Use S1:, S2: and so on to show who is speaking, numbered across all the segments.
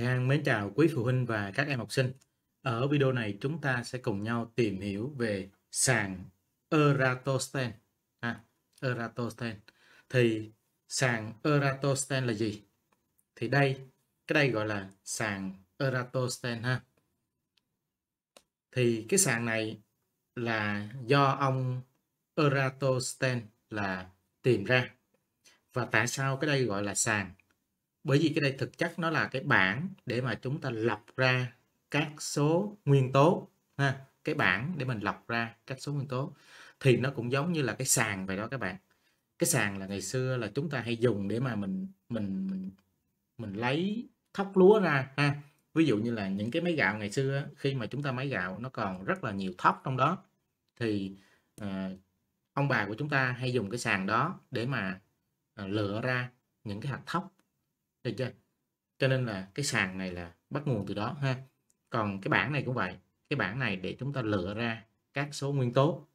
S1: Thầy An mến chào quý phụ huynh và các em học sinh. Ở video này chúng ta sẽ cùng nhau tìm hiểu về sàn eratosthen À, Eratosthenes. Thì sàn eratosthen là gì? Thì đây, cái đây gọi là sàn eratosthen ha. Thì cái sàn này là do ông eratosthen là tìm ra. Và tại sao cái đây gọi là sàn? bởi vì cái đây thực chất nó là cái bảng để mà chúng ta lọc ra các số nguyên tố ha cái bảng để mình lọc ra các số nguyên tố thì nó cũng giống như là cái sàn vậy đó các bạn cái sàn là ngày xưa là chúng ta hay dùng để mà mình mình mình, mình lấy thóc lúa ra ha ví dụ như là những cái máy gạo ngày xưa khi mà chúng ta máy gạo nó còn rất là nhiều thóc trong đó thì uh, ông bà của chúng ta hay dùng cái sàn đó để mà uh, lựa ra những cái hạt thóc được chưa cho nên là cái sàn này là bắt nguồn từ đó ha còn cái bảng này cũng vậy cái bảng này để chúng ta lựa ra các số nguyên tố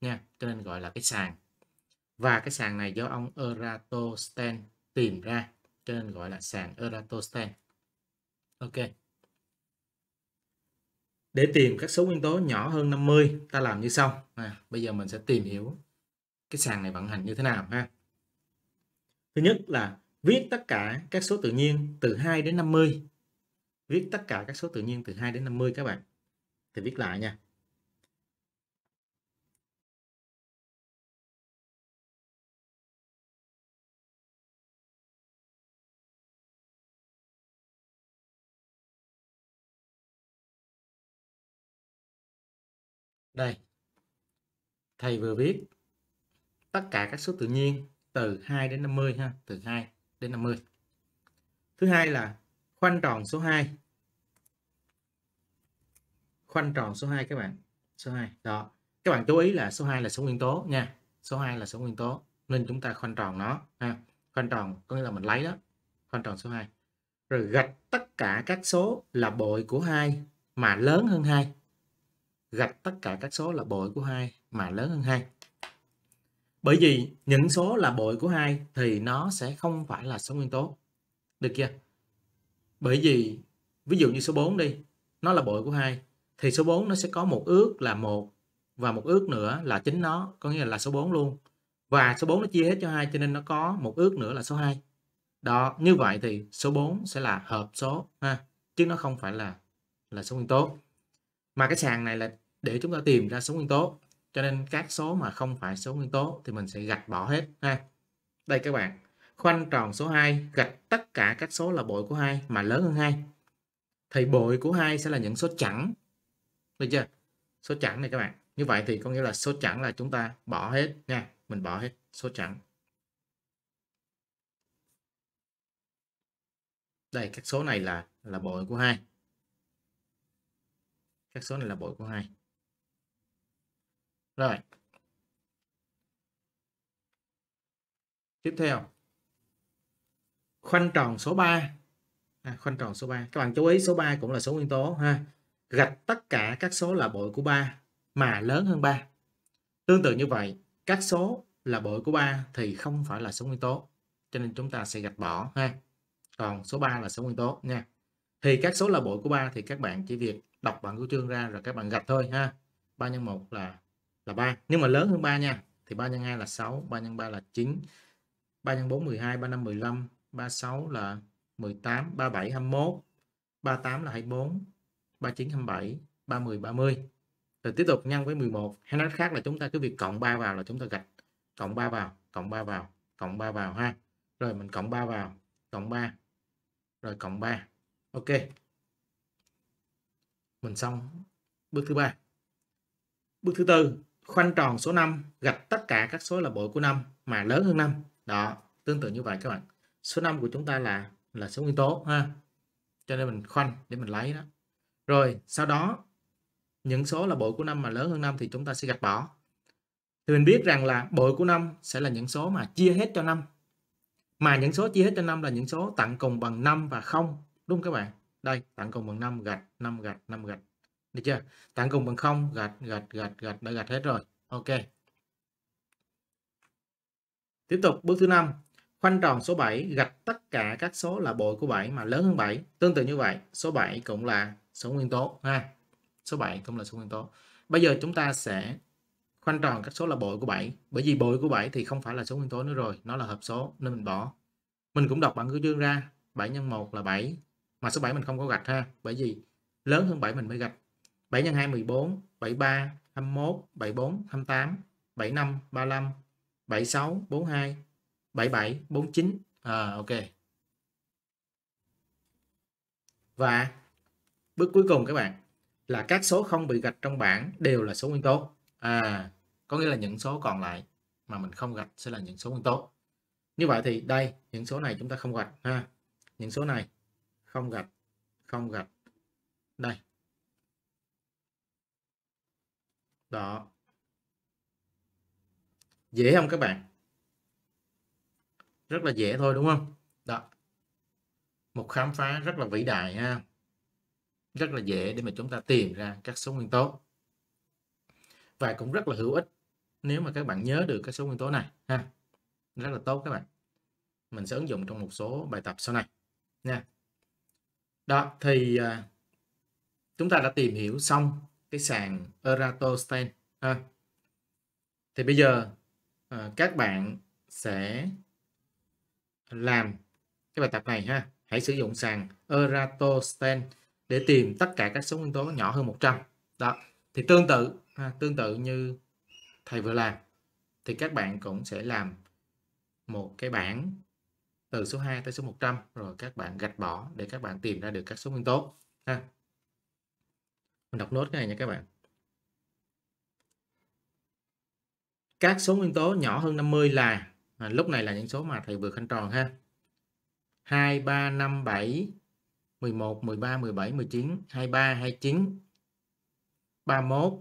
S1: nha cho nên gọi là cái sàn và cái sàn này do ông Eratosthenes tìm ra cho nên gọi là sàn Eratosthenes ok để tìm các số nguyên tố nhỏ hơn 50 ta làm như sau à, bây giờ mình sẽ tìm hiểu cái sàn này vận hành như thế nào ha thứ nhất là viết tất cả các số tự nhiên từ 2 đến 50 viết tất cả các số tự nhiên từ 2 đến 50 các bạn thì viết lại nha Đây, thầy vừa viết tất cả các số tự nhiên từ 2 đến 50 ha, từ 2 đến 50. Thứ hai là khoanh tròn số 2. Khoanh tròn số 2 các bạn. Số 2. Đó. Các bạn chú ý là số 2 là số nguyên tố nha. Số 2 là số nguyên tố nên chúng ta khoanh tròn nó ha. Khoanh tròn có nghĩa là mình lấy đó. Khoanh tròn số 2. Rồi gạch tất cả các số là bội của 2 mà lớn hơn 2. Gạch tất cả các số là bội của 2 mà lớn hơn 2 bởi vì những số là bội của hai thì nó sẽ không phải là số nguyên tố được chưa bởi vì ví dụ như số 4 đi nó là bội của hai thì số 4 nó sẽ có một ước là một và một ước nữa là chính nó có nghĩa là số 4 luôn và số 4 nó chia hết cho hai cho nên nó có một ước nữa là số 2 đó như vậy thì số 4 sẽ là hợp số ha chứ nó không phải là là số nguyên tố mà cái sàn này là để chúng ta tìm ra số nguyên tố cho nên các số mà không phải số nguyên tố thì mình sẽ gạch bỏ hết ha đây các bạn khoanh tròn số 2 gạch tất cả các số là bội của 2 mà lớn hơn 2 thì bội của 2 sẽ là những số chẵn được chưa số chẵn này các bạn như vậy thì có nghĩa là số chẵn là chúng ta bỏ hết nha mình bỏ hết số chẵn đây các số này là là bội của hai các số này là bội của hai rồi. Tiếp theo. Khoanh tròn số 3. À, khoanh tròn số 3. Các bạn chú ý số 3 cũng là số nguyên tố ha. Gạch tất cả các số là bội của 3 mà lớn hơn 3. Tương tự như vậy, các số là bội của 3 thì không phải là số nguyên tố. Cho nên chúng ta sẽ gạch bỏ ha. Còn số 3 là số nguyên tố nha. Thì các số là bội của 3 thì các bạn chỉ việc đọc bảng của chương ra rồi các bạn gạch thôi ha. 3 nhân 1 là là 3 nếu mà lớn hơn 3 nha thì 3 nhân 2 là 6 3 nhân 3 là 9 3 nhân 4 12 3 5 15 36 là 18 37 21 38 là 24 39 27 30 30 rồi tiếp tục nhân với 11 hay nói khác là chúng ta cứ việc cộng 3 vào là chúng ta gạch cộng 3 vào cộng 3 vào cộng 3 vào ha rồi mình cộng 3 vào cộng 3 rồi cộng 3 ok mình xong bước thứ ba bước thứ tư khoanh tròn số 5 gạch tất cả các số là bội của 5 mà lớn hơn 5 đó tương tự như vậy các bạn số 5 của chúng ta là là số nguyên tố ha cho nên mình khoanh để mình lấy đó rồi sau đó những số là bội của 5 mà lớn hơn 5 thì chúng ta sẽ gạch bỏ thì mình biết rằng là bội của 5 sẽ là những số mà chia hết cho 5 mà những số chia hết cho 5 là những số tặng cùng bằng 5 và 0 đúng không các bạn đây tặng cùng bằng 5 gạch 5 gạch 5 gạch được chưa tán cùng bằng không gạt gạt gạt gạt đã gạt hết rồi ok tiếp tục bước thứ năm khoanh tròn số 7 gạch tất cả các số là bội của 7 mà lớn hơn 7 tương tự như vậy số 7 cũng là số nguyên tố ha số 7 cũng là số nguyên tố bây giờ chúng ta sẽ khoanh tròn các số là bội của 7 bởi vì bội của 7 thì không phải là số nguyên tố nữa rồi nó là hợp số nên mình bỏ mình cũng đọc bằng cứ dương ra 7 x 1 là 7 mà số 7 mình không có gạch ha bởi vì lớn hơn 7 mình mới gạch 7 x 2 14, 73 21, 74 28, 75 35, 76 42, 77 49. À ok. Và bước cuối cùng các bạn là các số không bị gạch trong bảng đều là số nguyên tố. À có nghĩa là những số còn lại mà mình không gạch sẽ là những số nguyên tố. Như vậy thì đây, những số này chúng ta không gạch ha. Những số này không gạch, không gạch. Đây, đó dễ không các bạn rất là dễ thôi đúng không đó một khám phá rất là vĩ đại ha rất là dễ để mà chúng ta tìm ra các số nguyên tố và cũng rất là hữu ích nếu mà các bạn nhớ được các số nguyên tố này ha rất là tốt các bạn mình sẽ ứng dụng trong một số bài tập sau này nha đó thì à, chúng ta đã tìm hiểu xong cái sàn Eratostan ha. Thì bây giờ à, các bạn sẽ làm cái bài tập này ha. Hãy sử dụng sàn Eratostan để tìm tất cả các số nguyên tố nhỏ hơn 100. Đó. Thì tương tự ha, tương tự như thầy vừa làm thì các bạn cũng sẽ làm một cái bảng từ số 2 tới số 100 rồi các bạn gạch bỏ để các bạn tìm ra được các số nguyên tố ha mình đọc nốt cái này nha các bạn các số nguyên tố nhỏ hơn 50 là à, lúc này là những số mà thầy vừa khoanh tròn ha 2 3 5 7 11 13 17 19 23 29 31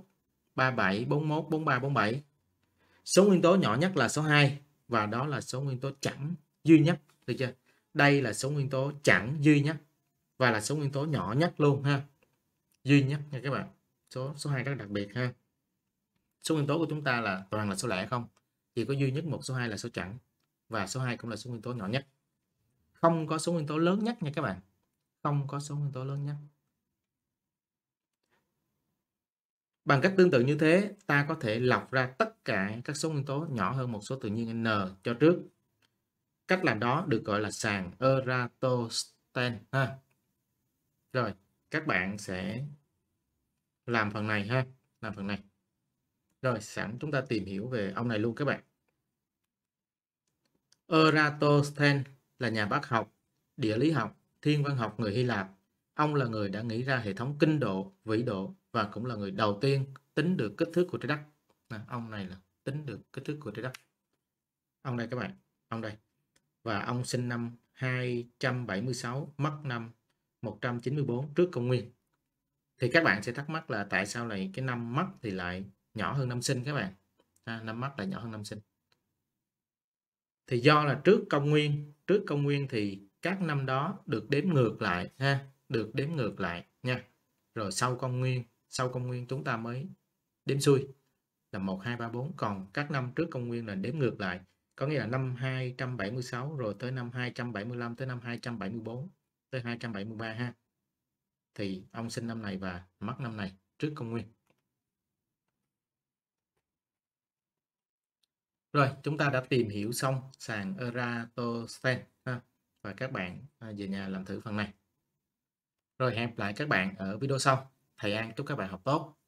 S1: 37 41 43 47 số nguyên tố nhỏ nhất là số 2 và đó là số nguyên tố chẵn duy nhất được chưa đây là số nguyên tố chẵn duy nhất và là số nguyên tố nhỏ nhất luôn ha duy nhất nha các bạn số số 2 rất đặc biệt ha số nguyên tố của chúng ta là toàn là số lẻ không chỉ có duy nhất một số 2 là số chẵn và số 2 cũng là số nguyên tố nhỏ nhất không có số nguyên tố lớn nhất nha các bạn không có số nguyên tố lớn nhất bằng cách tương tự như thế ta có thể lọc ra tất cả các số nguyên tố nhỏ hơn một số tự nhiên n cho trước cách làm đó được gọi là sàn Eratosthen ha rồi các bạn sẽ làm phần này ha làm phần này rồi sẵn chúng ta tìm hiểu về ông này luôn các bạn Eratosthenes là nhà bác học địa lý học thiên văn học người Hy Lạp ông là người đã nghĩ ra hệ thống kinh độ vĩ độ và cũng là người đầu tiên tính được kích thước của trái đất à, ông này là tính được kích thước của trái đất ông đây các bạn ông đây và ông sinh năm 276 mất năm 194 trước công nguyên thì các bạn sẽ thắc mắc là tại sao lại cái năm mắt thì lại nhỏ hơn năm sinh các bạn à, năm mắt lại nhỏ hơn năm sinh thì do là trước công nguyên trước công nguyên thì các năm đó được đếm ngược lại ha được đếm ngược lại nha rồi sau công nguyên sau công nguyên chúng ta mới đếm xuôi là 1 2 3 4 còn các năm trước công nguyên là đếm ngược lại có nghĩa là năm 276 rồi tới năm 275 tới năm 274 tới 273 ha thì ông sinh năm này và mất năm này trước công nguyên rồi chúng ta đã tìm hiểu xong sàn Eratosthen và các bạn à, về nhà làm thử phần này rồi hẹn lại các bạn ở video sau thầy an chúc các bạn học tốt